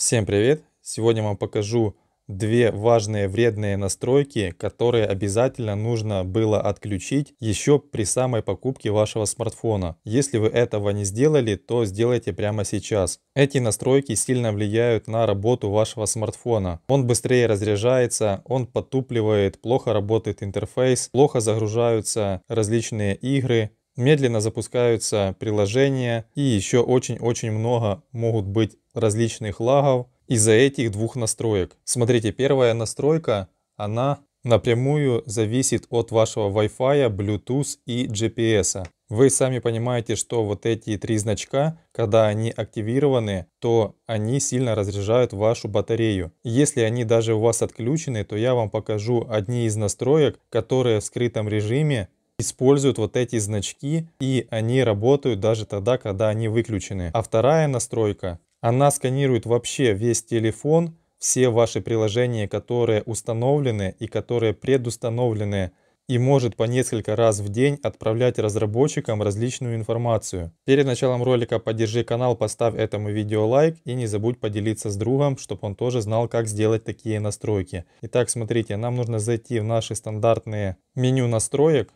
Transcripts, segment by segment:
Всем привет! Сегодня вам покажу две важные вредные настройки, которые обязательно нужно было отключить еще при самой покупке вашего смартфона. Если вы этого не сделали, то сделайте прямо сейчас. Эти настройки сильно влияют на работу вашего смартфона. Он быстрее разряжается, он потупливает, плохо работает интерфейс, плохо загружаются различные игры, медленно запускаются приложения и еще очень-очень много могут быть различных лагов из-за этих двух настроек. Смотрите, первая настройка, она напрямую зависит от вашего Wi-Fi, Bluetooth и GPS. Вы сами понимаете, что вот эти три значка, когда они активированы, то они сильно разряжают вашу батарею. Если они даже у вас отключены, то я вам покажу одни из настроек, которые в скрытом режиме используют вот эти значки, и они работают даже тогда, когда они выключены. А вторая настройка, она сканирует вообще весь телефон, все ваши приложения, которые установлены и которые предустановлены, и может по несколько раз в день отправлять разработчикам различную информацию. Перед началом ролика поддержи канал, поставь этому видео лайк и не забудь поделиться с другом, чтобы он тоже знал, как сделать такие настройки. Итак, смотрите, нам нужно зайти в наши стандартные меню настроек,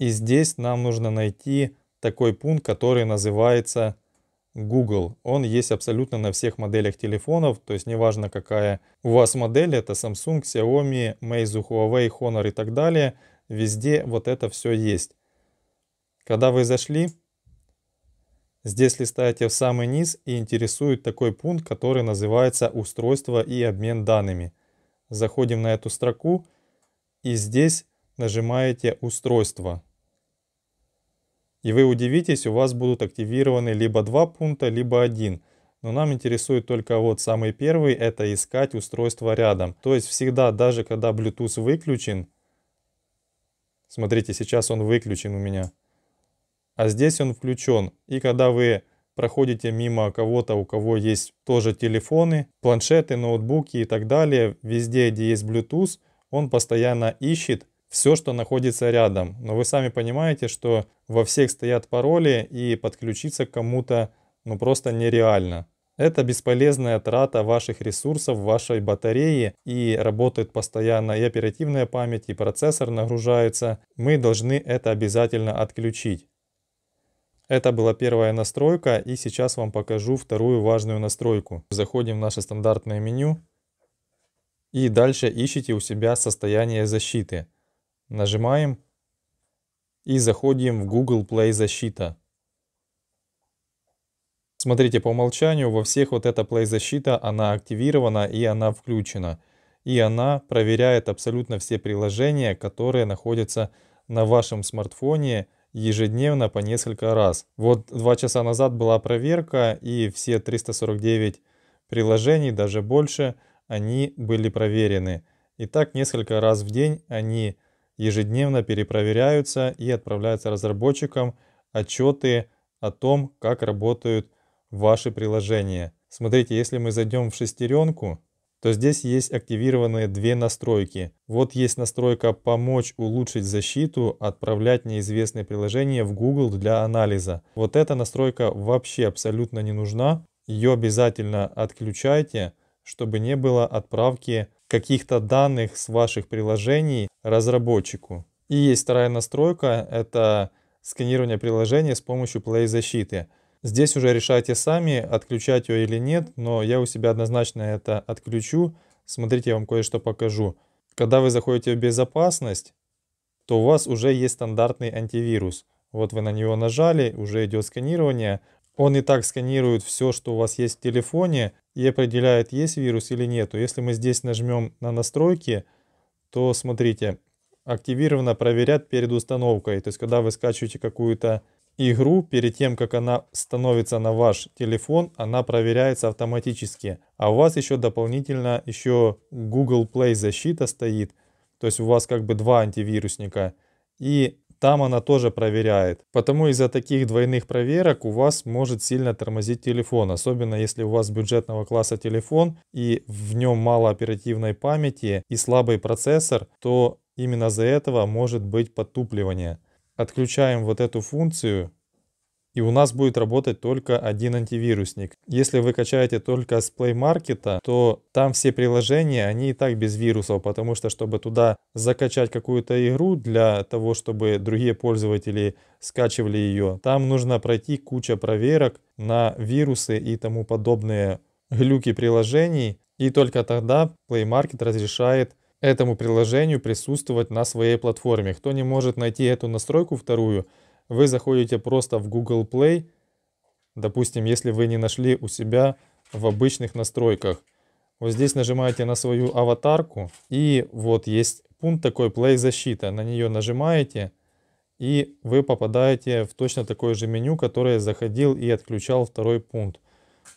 и здесь нам нужно найти такой пункт, который называется Google. Он есть абсолютно на всех моделях телефонов, то есть неважно какая у вас модель, это Samsung, Xiaomi, Meizu, Huawei, Honor и так далее, везде вот это все есть. Когда вы зашли, здесь листаете в самый низ и интересует такой пункт, который называется «Устройство и обмен данными». Заходим на эту строку и здесь нажимаете «Устройство». И вы удивитесь, у вас будут активированы либо два пункта, либо один. Но нам интересует только вот самый первый, это искать устройство рядом. То есть всегда, даже когда Bluetooth выключен, смотрите, сейчас он выключен у меня, а здесь он включен. И когда вы проходите мимо кого-то, у кого есть тоже телефоны, планшеты, ноутбуки и так далее, везде, где есть Bluetooth, он постоянно ищет все, что находится рядом. Но вы сами понимаете, что во всех стоят пароли и подключиться к кому-то ну просто нереально. Это бесполезная трата ваших ресурсов, вашей батареи и работает постоянно и оперативная память, и процессор нагружается. Мы должны это обязательно отключить. Это была первая настройка и сейчас вам покажу вторую важную настройку. Заходим в наше стандартное меню и дальше ищите у себя состояние защиты. Нажимаем и заходим в Google Play Защита. Смотрите, по умолчанию во всех вот эта Play Защита, она активирована и она включена. И она проверяет абсолютно все приложения, которые находятся на вашем смартфоне ежедневно по несколько раз. Вот два часа назад была проверка, и все 349 приложений, даже больше, они были проверены. И так несколько раз в день они ежедневно перепроверяются и отправляются разработчикам отчеты о том, как работают ваши приложения. Смотрите, если мы зайдем в шестеренку, то здесь есть активированные две настройки. Вот есть настройка «Помочь улучшить защиту, отправлять неизвестные приложения в Google для анализа». Вот эта настройка вообще абсолютно не нужна. Ее обязательно отключайте, чтобы не было отправки каких-то данных с ваших приложений разработчику. И есть вторая настройка, это сканирование приложения с помощью Play защиты. Здесь уже решайте сами, отключать ее или нет, но я у себя однозначно это отключу. Смотрите, я вам кое-что покажу. Когда вы заходите в безопасность, то у вас уже есть стандартный антивирус. Вот вы на него нажали, уже идет сканирование. Он и так сканирует все, что у вас есть в телефоне, и определяет, есть вирус или нету. Если мы здесь нажмем на настройки, то смотрите, активировано проверять перед установкой. То есть, когда вы скачиваете какую-то игру, перед тем, как она становится на ваш телефон, она проверяется автоматически. А у вас еще дополнительно еще Google Play защита стоит. То есть, у вас как бы два антивирусника. И там она тоже проверяет. Потому из-за таких двойных проверок у вас может сильно тормозить телефон. Особенно если у вас бюджетного класса телефон и в нем мало оперативной памяти и слабый процессор, то именно за этого может быть подтупливание. Отключаем вот эту функцию и у нас будет работать только один антивирусник. Если вы качаете только с Play Market, то там все приложения, они и так без вирусов, потому что, чтобы туда закачать какую-то игру для того, чтобы другие пользователи скачивали ее, там нужно пройти куча проверок на вирусы и тому подобные глюки приложений, и только тогда Play Market разрешает этому приложению присутствовать на своей платформе. Кто не может найти эту настройку вторую, вы заходите просто в Google Play, допустим, если вы не нашли у себя в обычных настройках. Вот здесь нажимаете на свою аватарку, и вот есть пункт такой Play защита. На нее нажимаете, и вы попадаете в точно такое же меню, которое заходил и отключал второй пункт.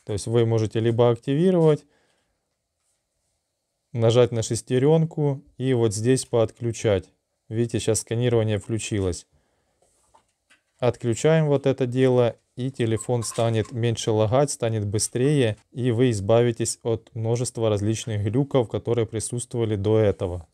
То есть вы можете либо активировать, нажать на шестеренку и вот здесь поотключать. Видите, сейчас сканирование включилось. Отключаем вот это дело, и телефон станет меньше лагать, станет быстрее, и вы избавитесь от множества различных глюков, которые присутствовали до этого.